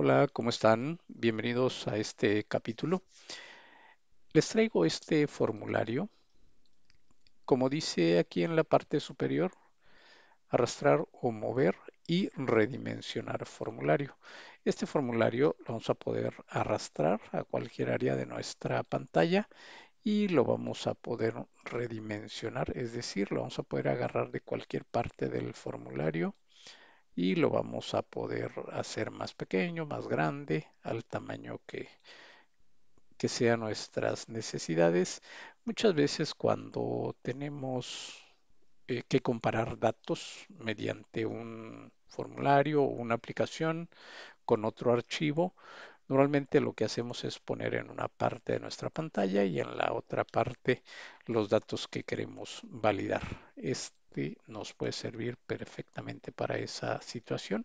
Hola, ¿cómo están? Bienvenidos a este capítulo. Les traigo este formulario. Como dice aquí en la parte superior, arrastrar o mover y redimensionar formulario. Este formulario lo vamos a poder arrastrar a cualquier área de nuestra pantalla y lo vamos a poder redimensionar, es decir, lo vamos a poder agarrar de cualquier parte del formulario y lo vamos a poder hacer más pequeño, más grande, al tamaño que, que sean nuestras necesidades. Muchas veces cuando tenemos eh, que comparar datos mediante un formulario o una aplicación con otro archivo, normalmente lo que hacemos es poner en una parte de nuestra pantalla y en la otra parte los datos que queremos validar nos puede servir perfectamente para esa situación.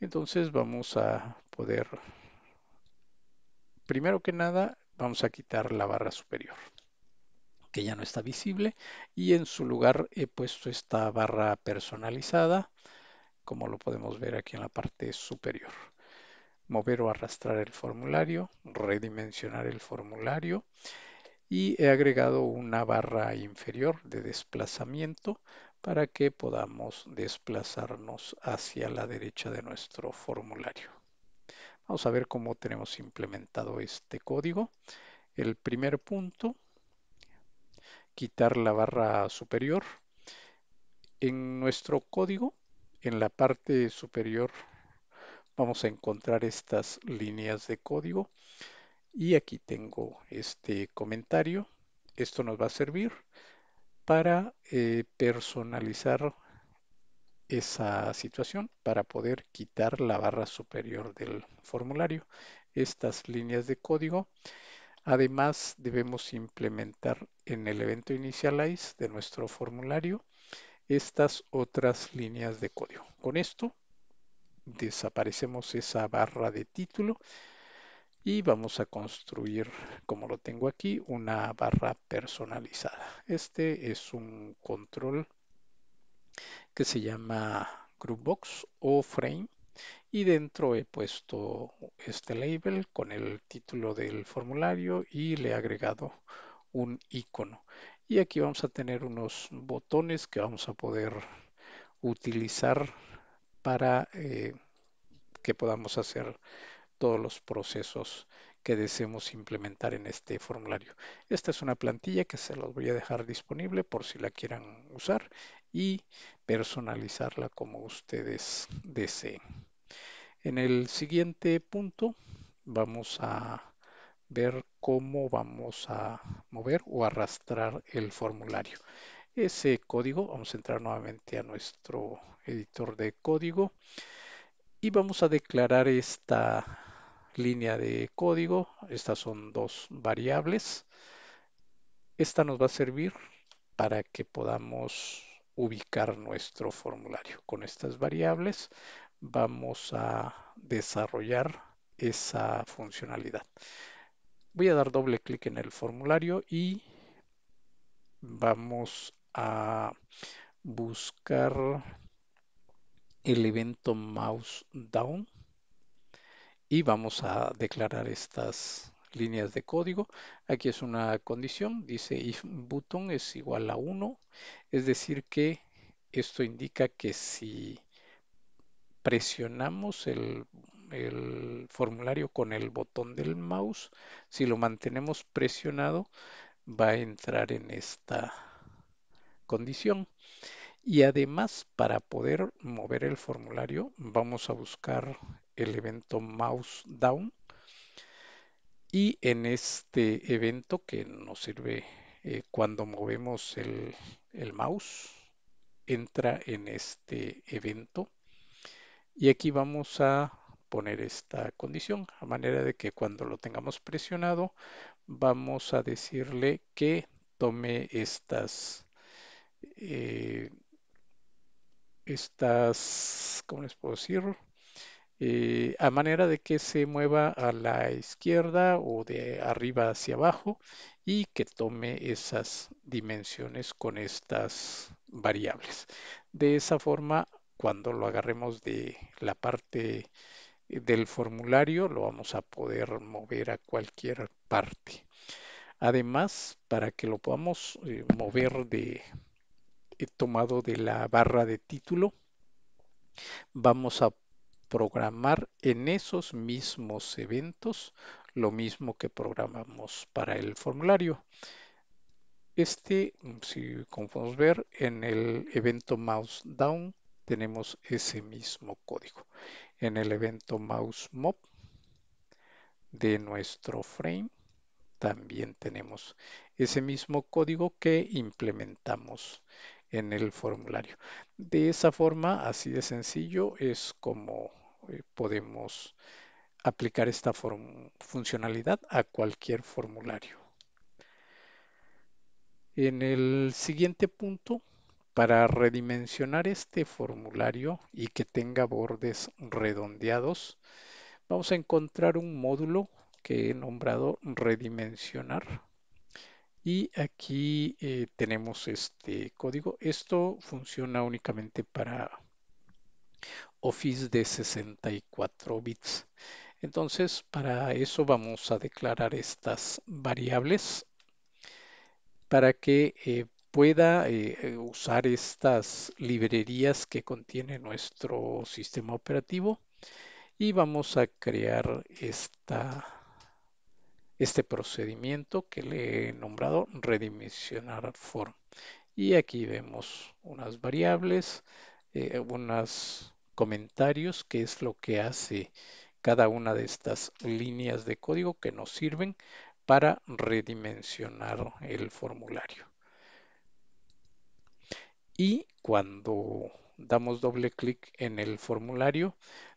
Entonces vamos a poder, primero que nada, vamos a quitar la barra superior que ya no está visible y en su lugar he puesto esta barra personalizada como lo podemos ver aquí en la parte superior mover o arrastrar el formulario redimensionar el formulario y he agregado una barra inferior de desplazamiento para que podamos desplazarnos hacia la derecha de nuestro formulario. Vamos a ver cómo tenemos implementado este código. El primer punto, quitar la barra superior. En nuestro código, en la parte superior, vamos a encontrar estas líneas de código. Y aquí tengo este comentario. Esto nos va a servir para eh, personalizar esa situación para poder quitar la barra superior del formulario. Estas líneas de código. Además, debemos implementar en el evento initialize de nuestro formulario estas otras líneas de código. Con esto, desaparecemos esa barra de título y vamos a construir, como lo tengo aquí, una barra personalizada. Este es un control que se llama Groupbox o Frame y dentro he puesto este label con el título del formulario y le he agregado un icono. Y aquí vamos a tener unos botones que vamos a poder utilizar para eh, que podamos hacer todos los procesos que deseemos implementar en este formulario. Esta es una plantilla que se los voy a dejar disponible por si la quieran usar y personalizarla como ustedes deseen. En el siguiente punto vamos a ver cómo vamos a mover o arrastrar el formulario. Ese código, vamos a entrar nuevamente a nuestro editor de código y vamos a declarar esta línea de código, estas son dos variables. Esta nos va a servir para que podamos ubicar nuestro formulario. Con estas variables vamos a desarrollar esa funcionalidad. Voy a dar doble clic en el formulario y vamos a buscar el evento mouse down y vamos a declarar estas líneas de código. Aquí es una condición, dice if button es igual a 1, es decir que esto indica que si presionamos el, el, formulario con el botón del mouse, si lo mantenemos presionado, va a entrar en esta condición. Y además, para poder mover el formulario, vamos a buscar el evento mouse down. Y en este evento que nos sirve eh, cuando movemos el, mouse, entra en este evento. Y aquí vamos a poner esta condición, a manera de que cuando lo tengamos presionado, vamos a decirle que tome estas... Eh, estas, ¿cómo les puedo decir? Eh, a manera de que se mueva a la izquierda o de arriba hacia abajo y que tome esas dimensiones con estas variables. De esa forma, cuando lo agarremos de la parte eh, del formulario, lo vamos a poder mover a cualquier parte. Además, para que lo podamos eh, mover de, he tomado de la barra de título, vamos a programar en esos mismos eventos lo mismo que programamos para el formulario. Este, si como podemos ver, en el evento mouse down tenemos ese mismo código. En el evento mouse mob de nuestro frame también tenemos ese mismo código que implementamos en el formulario. De esa forma, así de sencillo, es como eh, podemos aplicar esta funcionalidad a cualquier formulario. En el siguiente punto, para redimensionar este formulario y que tenga bordes redondeados, vamos a encontrar un módulo que he nombrado redimensionar y aquí eh, tenemos este código. Esto funciona únicamente para Office de 64 bits. Entonces, para eso vamos a declarar estas variables para que eh, pueda eh, usar estas librerías que contiene nuestro sistema operativo y vamos a crear esta este procedimiento que le he nombrado redimensionar form. Y aquí vemos unas variables, eh, unos comentarios, que es lo que hace cada una de estas líneas de código que nos sirven para redimensionar el formulario. Y cuando damos doble clic en el formulario,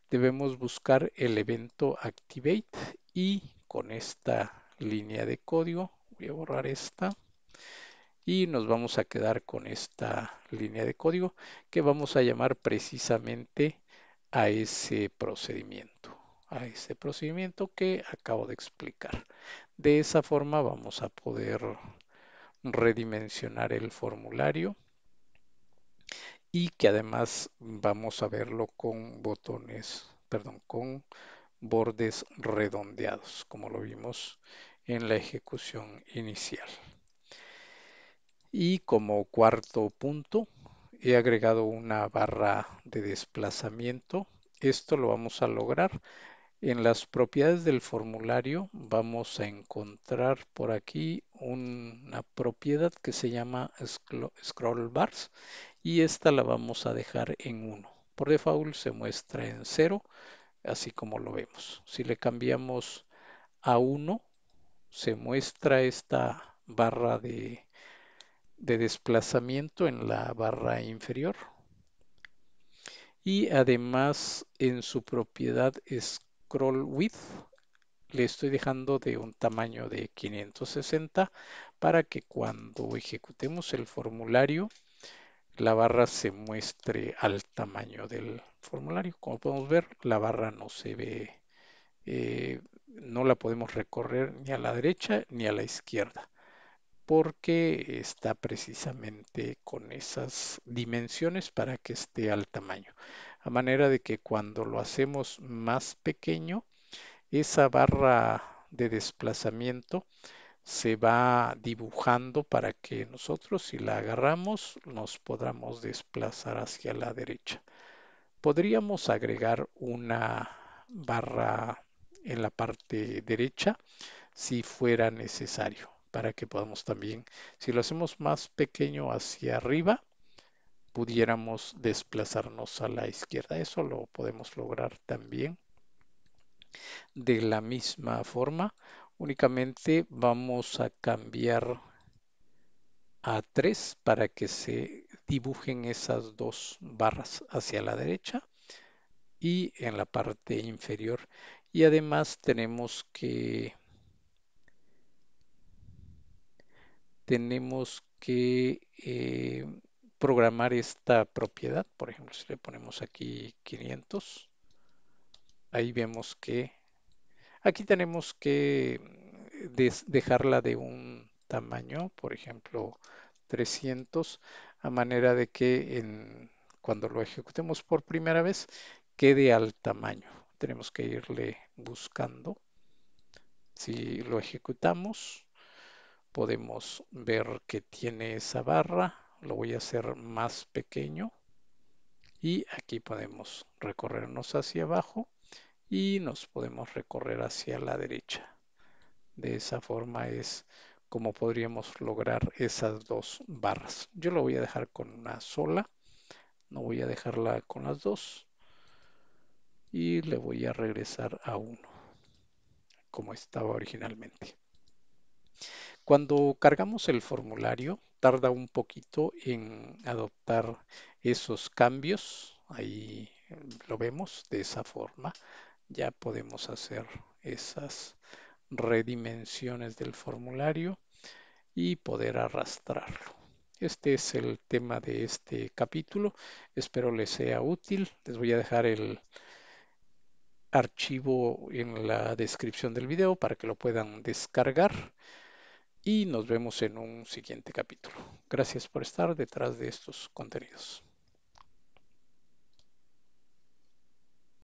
debemos buscar el evento Activate y con esta línea de código. Voy a borrar esta y nos vamos a quedar con esta línea de código que vamos a llamar precisamente a ese procedimiento, a ese procedimiento que acabo de explicar. De esa forma vamos a poder redimensionar el formulario y que además vamos a verlo con botones, perdón, con bordes redondeados, como lo vimos en la ejecución inicial. Y como cuarto punto, he agregado una barra de desplazamiento. Esto lo vamos a lograr. En las propiedades del formulario vamos a encontrar por aquí una propiedad que se llama scroll bars y esta la vamos a dejar en 1. Por default se muestra en 0, así como lo vemos. Si le cambiamos a 1, se muestra esta barra de, desplazamiento en la barra inferior. Y además en su propiedad scroll width le estoy dejando de un tamaño de 560 para que cuando ejecutemos el formulario la barra se muestre al tamaño del formulario. Como podemos ver, la barra no se ve, eh, no la podemos recorrer ni a la derecha ni a la izquierda, porque está precisamente con esas dimensiones para que esté al tamaño. A manera de que cuando lo hacemos más pequeño, esa barra de desplazamiento se va dibujando para que nosotros si la agarramos nos podamos desplazar hacia la derecha. Podríamos agregar una barra en la parte derecha si fuera necesario para que podamos también, si lo hacemos más pequeño hacia arriba, pudiéramos desplazarnos a la izquierda. Eso lo podemos lograr también. De la misma forma, Únicamente vamos a cambiar a 3 para que se dibujen esas dos barras hacia la derecha y en la parte inferior. Y además tenemos que tenemos que eh, programar esta propiedad. Por ejemplo, si le ponemos aquí 500, ahí vemos que Aquí tenemos que eh, dejarla de un tamaño, por ejemplo 300, a manera de que cuando lo ejecutemos por primera vez quede al tamaño. Tenemos que irle buscando. Si lo ejecutamos, podemos ver que tiene esa barra. Lo voy a hacer más pequeño. Y aquí podemos recorrernos hacia abajo y nos podemos recorrer hacia la derecha. De esa forma es como podríamos lograr esas dos barras. Yo lo voy a dejar con una sola, no voy a dejarla con las dos y le voy a regresar a uno como estaba originalmente. Cuando cargamos el formulario, tarda un poquito en adoptar esos cambios. Ahí lo vemos de esa forma ya podemos hacer esas redimensiones del formulario y poder arrastrarlo. Este es el tema de este capítulo. Espero les sea útil. Les voy a dejar el archivo en la descripción del video para que lo puedan descargar y nos vemos en un siguiente capítulo. Gracias por estar detrás de estos contenidos.